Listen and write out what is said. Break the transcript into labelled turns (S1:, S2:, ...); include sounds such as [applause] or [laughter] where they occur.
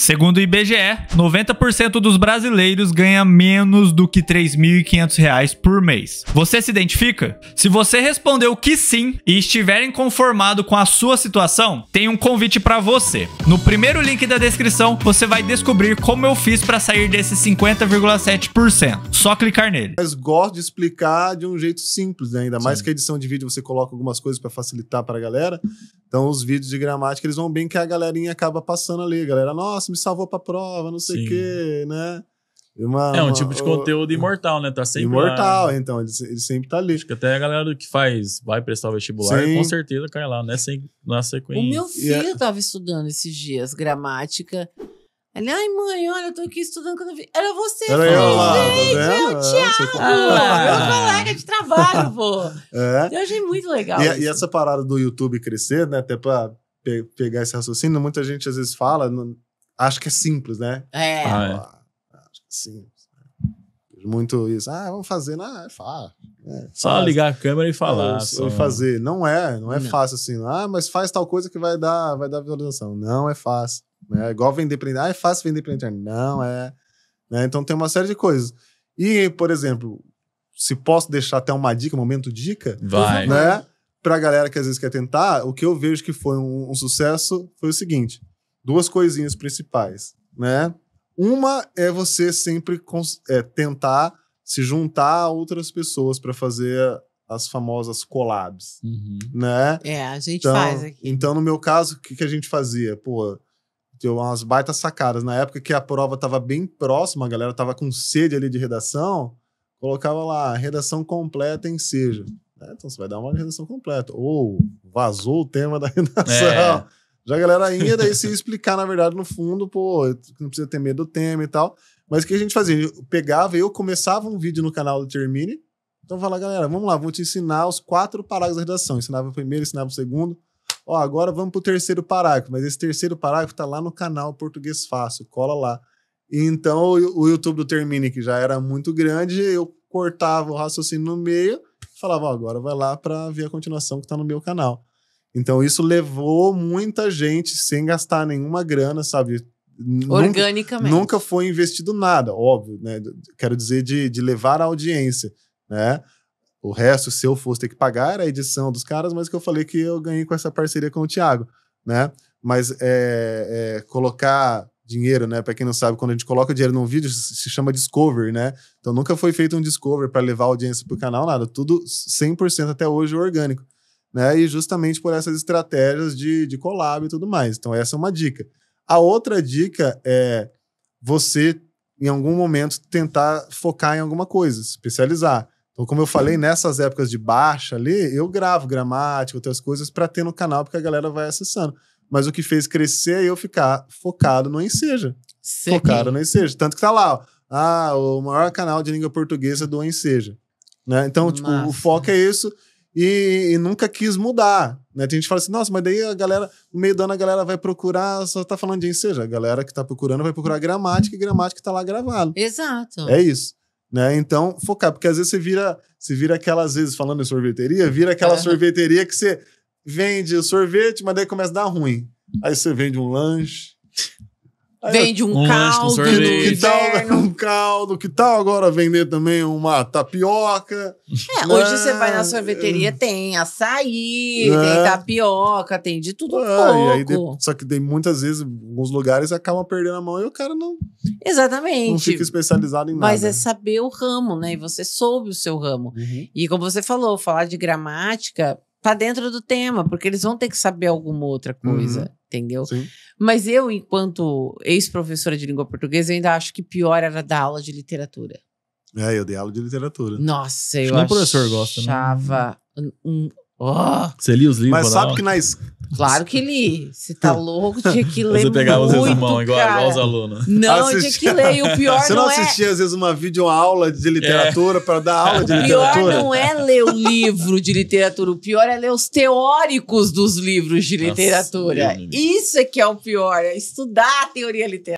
S1: Segundo o IBGE, 90% dos brasileiros ganha menos do que R$ 3.500 por mês. Você se identifica? Se você respondeu que sim e estiver inconformado com a sua situação, tem um convite para você. No primeiro link da descrição, você vai descobrir como eu fiz para sair desse 50,7%. Só clicar nele. Mas gosto de explicar de um jeito simples, né? ainda mais que a edição de vídeo você coloca algumas coisas para facilitar para a galera. Então, os vídeos de gramática, eles vão bem que a galerinha acaba passando ali. A galera, nossa, me salvou pra prova, não sei o quê, né? Uma, é um uma, tipo de conteúdo o, imortal, né? Tá sempre Imortal, lá, então, ele, ele, sempre tá ali. Acho que até a galera que faz, vai prestar o vestibular, Sim. com certeza cai lá, né? Sem, na sequência. O meu é filho yeah. tava estudando esses dias gramática ele, ai mãe, olha, eu tô aqui estudando quando eu vi. Era você, Era falei, eu lá, tá gente, é o Thiago, ah, meu colega de trabalho, pô. [laughs] É. Eu achei muito legal. E, e, essa parada do YouTube crescer, né? Até pra pe pegar esse raciocínio, muita gente às vezes fala, não, que é simples, né? É. Ah, é. Ah, acho que é simples. Né? Muito isso. Ah, vamos fazer, não, é fácil. É, só faz. ligar a câmera e falar. É, e fazer. Não é, não é não. fácil assim. Ah, mas faz tal coisa que vai dar, vai dar visualização. Não é fácil. Né? Igual vender pela Ah, é fácil vender pela internet. Não, é. Né? Então tem uma série de coisas. E, por exemplo, se posso deixar até uma dica, momento dica, Vai. né? Pra galera que às vezes quer tentar, o que eu vejo que foi um, um sucesso foi o seguinte: duas coisinhas principais, né? Uma é você sempre é, tentar se juntar a outras pessoas para fazer as famosas collabs, uhum. né? É, a gente então, faz aqui. Então, no meu caso, o que, que a gente fazia? Pô, Deu umas baitas sacadas. Na época que a prova estava bem próxima, a galera estava com sede ali de redação, colocava lá, redação completa em seja. É, então você vai dar uma redação completa. Ou vazou o tema da [laughs] redação. É. Já a galera ia daí se explicar, na verdade, no fundo, pô, não precisa ter medo do tema e tal. Mas o que a gente fazia? Eu pegava, eu começava um vídeo no canal do Termine. Então eu falava, galera, vamos lá, vou te ensinar os quatro parágrafos da redação. ensinava o primeiro, ensinava o segundo. Ó, agora vamos para o terceiro parágrafo, mas esse terceiro parágrafo está lá no canal Português Fácil, cola lá. então o YouTube do Termine, que já era muito grande, eu cortava o raciocínio no meio falava, ó, agora vai lá para ver a continuação que está no meu canal. Então isso levou muita gente sem gastar nenhuma grana, sabe? Organicamente. Nunca, nunca foi investido nada, óbvio, né? Quero dizer, de, de levar a audiência, né? O resto, se eu fosse ter que pagar, era a edição dos caras, mas que eu falei que eu ganhei com essa parceria com o Thiago, né? Mas é, é colocar dinheiro, né? Para quem não sabe, quando a gente coloca dinheiro num vídeo, se chama discover né? Então nunca foi feito um discover para levar audiência para o canal, nada. Tudo 100% até hoje orgânico, né? E justamente por essas estratégias de, de collab e tudo mais. Então essa é uma dica. A outra dica é você, em algum momento, tentar focar em alguma coisa, especializar. Então, como eu falei, nessas épocas de baixa ali, eu gravo gramática, outras coisas para ter no canal, porque a galera vai acessando. Mas o que fez crescer é eu ficar focado no Enseja. Sim. Focado no Enseja. Tanto que tá lá, ó, ah, o maior canal de língua portuguesa do Enseja. Né? Então, tipo, Massa. o foco é isso e, e, nunca quis mudar. Né? Tem gente que fala assim, nossa, mas daí a galera, no meio do ano a galera vai procurar, só tá falando de Enseja. A galera que tá procurando vai procurar gramática e gramática tá lá gravado. Exato. É isso. Né? Então, focar, porque às vezes você vira, você vira aquelas vezes falando em sorveteria, vira aquela é. sorveteria que você vende sorvete, mas daí começa a dar ruim. Aí você vende um lanche, Vende um, um caldo que tal, um caldo, que tal agora vender também uma tapioca? É, [laughs] hoje você é. vai na sorveteria, tem açaí, é. tem tapioca, tem de tudo ah, um é, pouco. Aí, só que tem muitas vezes, alguns lugares acabam perdendo a mão e o cara não... Exatamente. Não fica especializado em nada. Mas é saber o ramo, né? E você soube o seu ramo. Uhum. E como você falou, falar de gramática tá dentro do tema, porque eles vão ter que saber alguma outra coisa, uhum. entendeu? Sim. Mas eu, enquanto ex-professora de língua portuguesa, ainda acho que pior era dar aula de literatura. É, eu dei aula de literatura. Nossa, eu acho. Não o professor gosta, né? Achava um Oh. Você lia os livros? Mas né? sabe que na es... Claro que li. Você tá louco, tinha que [laughs] ler. Você pegava muito, os resumão, igual, igual os alunos. Não, assistia... tinha que ler. E o pior Você não, não é assistia, às vezes, uma vídeo é. [laughs] aula de literatura é. para dar aula de literatura? O pior não é ler o livro de literatura. O pior é ler os teóricos dos livros de literatura. Nossa, Isso é que é o pior, é estudar a teoria literária.